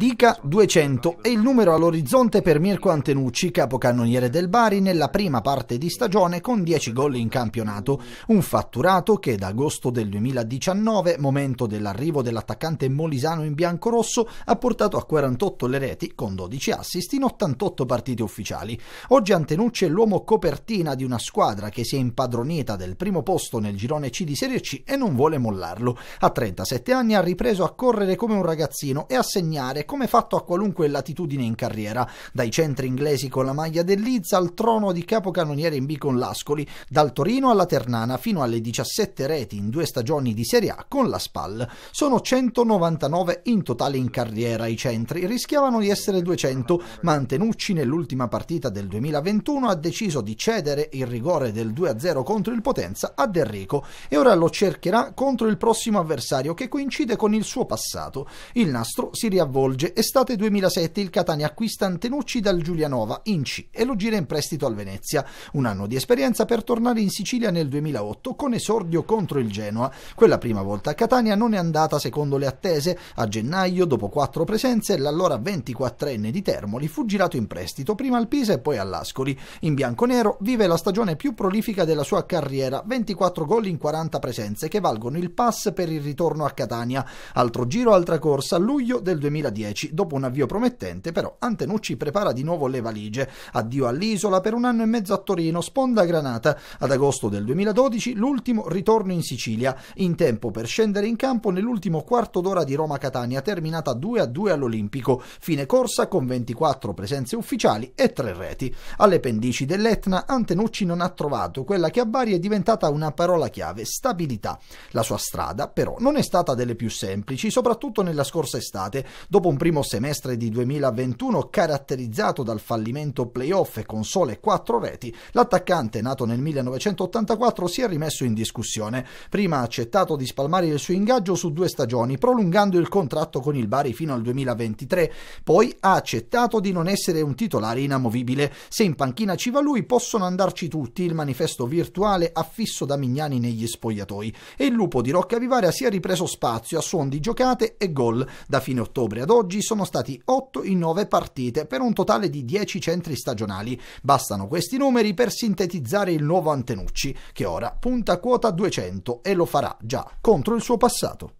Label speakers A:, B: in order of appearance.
A: Dica 200 è il numero all'orizzonte per Mirko Antenucci, capocannoniere del Bari, nella prima parte di stagione con 10 gol in campionato. Un fatturato che da agosto del 2019, momento dell'arrivo dell'attaccante molisano in biancorosso, ha portato a 48 le reti con 12 assist in 88 partite ufficiali. Oggi Antenucci è l'uomo copertina di una squadra che si è impadronita del primo posto nel girone C di Serie C e non vuole mollarlo. A 37 anni ha ripreso a correre come un ragazzino e a segnare come fatto a qualunque latitudine in carriera, dai centri inglesi con la maglia del Leeds al trono di capocannoniere in B con l'Ascoli, dal Torino alla Ternana fino alle 17 reti in due stagioni di Serie A con la SPAL. Sono 199 in totale in carriera i centri, rischiavano di essere 200, ma Antenucci nell'ultima partita del 2021 ha deciso di cedere il rigore del 2-0 contro il Potenza a Derrico e ora lo cercherà contro il prossimo avversario che coincide con il suo passato. Il nastro si riavvolge Legge, estate 2007 il Catania acquista Antenucci dal Giulianova, Inci, e lo gira in prestito al Venezia. Un anno di esperienza per tornare in Sicilia nel 2008 con esordio contro il Genoa. Quella prima volta a Catania non è andata secondo le attese. A gennaio, dopo quattro presenze, l'allora 24enne di Termoli fu girato in prestito prima al Pisa e poi all'Ascoli. In bianconero vive la stagione più prolifica della sua carriera, 24 gol in 40 presenze che valgono il pass per il ritorno a Catania. Altro giro, altra corsa, luglio del 2010. 2010. Dopo un avvio promettente, però, Antenucci prepara di nuovo le valigie. Addio all'isola per un anno e mezzo a Torino, sponda granata. Ad agosto del 2012, l'ultimo ritorno in Sicilia, in tempo per scendere in campo nell'ultimo quarto d'ora di Roma-Catania, terminata 2-2 all'Olimpico. Fine corsa con 24 presenze ufficiali e 3 reti. Alle pendici dell'Etna, Antenucci non ha trovato quella che a Bari è diventata una parola chiave, stabilità. La sua strada, però, non è stata delle più semplici, soprattutto nella scorsa estate, dopo un primo semestre di 2021 caratterizzato dal fallimento playoff e con sole quattro reti, l'attaccante nato nel 1984 si è rimesso in discussione. Prima ha accettato di spalmare il suo ingaggio su due stagioni, prolungando il contratto con il Bari fino al 2023, poi ha accettato di non essere un titolare inamovibile. Se in panchina ci va lui, possono andarci tutti, il manifesto virtuale affisso da Mignani negli spogliatoi. E il lupo di Rocca Vivaria si è ripreso spazio a suon di giocate e gol. Da fine ottobre ad oggi oggi sono stati 8 in 9 partite per un totale di 10 centri stagionali. Bastano questi numeri per sintetizzare il nuovo Antenucci, che ora punta a quota 200 e lo farà già contro il suo passato.